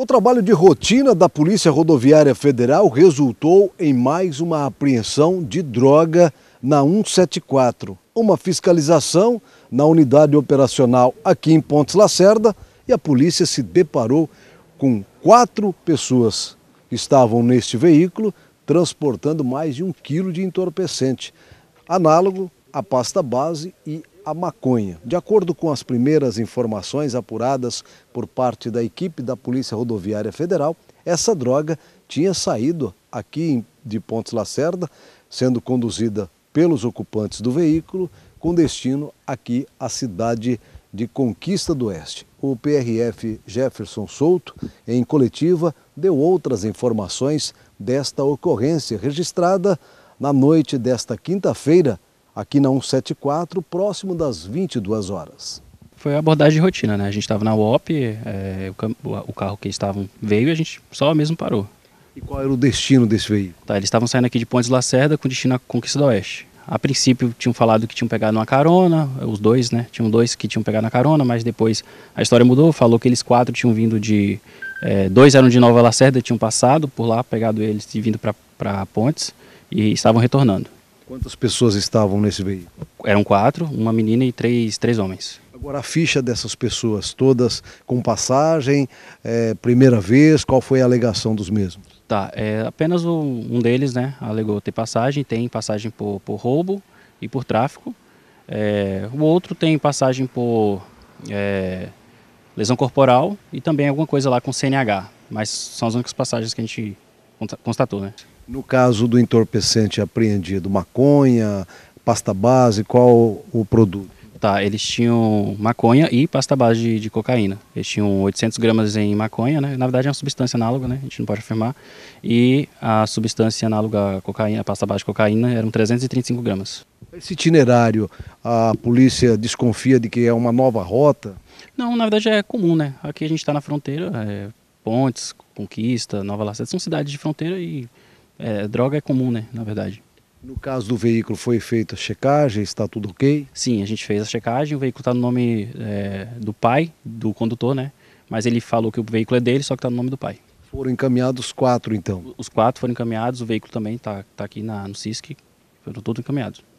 O trabalho de rotina da Polícia Rodoviária Federal resultou em mais uma apreensão de droga na 174, uma fiscalização na unidade operacional aqui em Pontes Lacerda e a polícia se deparou com quatro pessoas que estavam neste veículo transportando mais de um quilo de entorpecente, análogo à pasta base e a maconha. De acordo com as primeiras informações apuradas por parte da equipe da Polícia Rodoviária Federal, essa droga tinha saído aqui de Pontes Lacerda, sendo conduzida pelos ocupantes do veículo, com destino aqui à cidade de Conquista do Oeste. O PRF Jefferson Souto, em coletiva, deu outras informações desta ocorrência registrada na noite desta quinta-feira, aqui na 174, próximo das 22 horas. Foi a abordagem de rotina, né? A gente estava na UOP, é, o, o, carro que eles estavam veio e a gente só mesmo parou. E qual era o destino desse veículo? Tá, eles estavam saindo aqui de Pontes Lacerda com destino à Conquista do Oeste. A princípio tinham falado que tinham pegado uma carona, os dois, né? Tinham dois que tinham pegado na carona, mas depois a história mudou, falou que eles quatro tinham vindo de. É, dois eram de Nova Lacerda, tinham passado por lá, pegado eles e vindo para Pontes e estavam retornando. Quantas pessoas estavam nesse veículo? Eram quatro, uma menina e três, três homens. Agora, a ficha dessas pessoas, todas com passagem, é, primeira vez, qual foi a alegação dos mesmos? Tá, é, apenas o, um deles né, alegou ter passagem, tem passagem por, por roubo e por tráfico. É, o outro tem passagem por é, lesão corporal e também alguma coisa lá com CNH, mas são as únicas passagens que a gente constatou, né? No caso do entorpecente apreendido, maconha, pasta base, qual o produto? Tá, eles tinham maconha e pasta base de, de, cocaína. Eles tinham 800 gramas em maconha, né? Na verdade é uma substância análoga, né? A gente não pode afirmar. E a substância análoga à cocaína, pasta base de cocaína, eram 335 gramas. Esse itinerário, a polícia desconfia de que é uma nova rota? Não, na verdade é comum, né? Aqui a gente está na fronteira, é, Pontes, Conquista, Nova Lacerda, são cidades de fronteira e é, droga é comum, né? Na verdade. No caso do veículo, foi feita a checagem, está tudo ok? Sim, a gente fez a checagem, o veículo está no nome é, do pai, do condutor, né? Mas ele falou que o veículo é dele, só que está no nome do pai. Foram encaminhados quatro, então? Os quatro foram encaminhados, o veículo também está tá aqui na, no CISC, foram todos encaminhados.